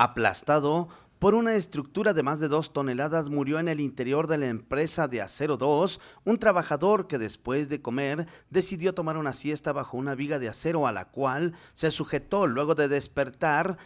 aplastado por una estructura de más de dos toneladas murió en el interior de la empresa de Acero 2 un trabajador que después de comer decidió tomar una siesta bajo una viga de acero a la cual se sujetó luego de despertar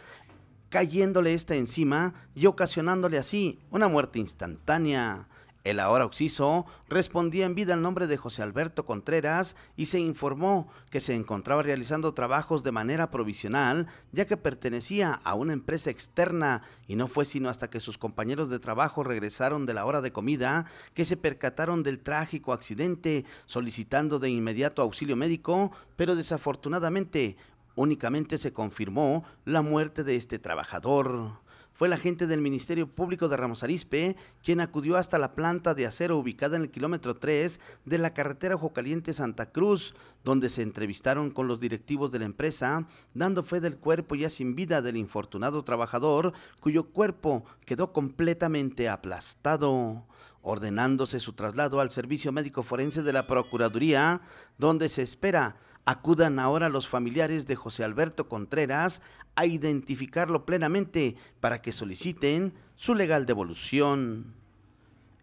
cayéndole esta encima y ocasionándole así una muerte instantánea. El ahora oxiso respondía en vida al nombre de José Alberto Contreras y se informó que se encontraba realizando trabajos de manera provisional, ya que pertenecía a una empresa externa y no fue sino hasta que sus compañeros de trabajo regresaron de la hora de comida que se percataron del trágico accidente, solicitando de inmediato auxilio médico, pero desafortunadamente únicamente se confirmó la muerte de este trabajador fue la gente del Ministerio Público de Ramos Arizpe quien acudió hasta la planta de acero ubicada en el kilómetro 3 de la carretera Jocaliente Santa Cruz, donde se entrevistaron con los directivos de la empresa, dando fe del cuerpo ya sin vida del infortunado trabajador, cuyo cuerpo quedó completamente aplastado ordenándose su traslado al Servicio Médico Forense de la Procuraduría, donde se espera acudan ahora los familiares de José Alberto Contreras a identificarlo plenamente para que soliciten su legal devolución.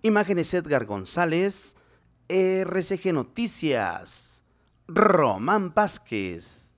Imágenes Edgar González, RCG Noticias, Román Vázquez.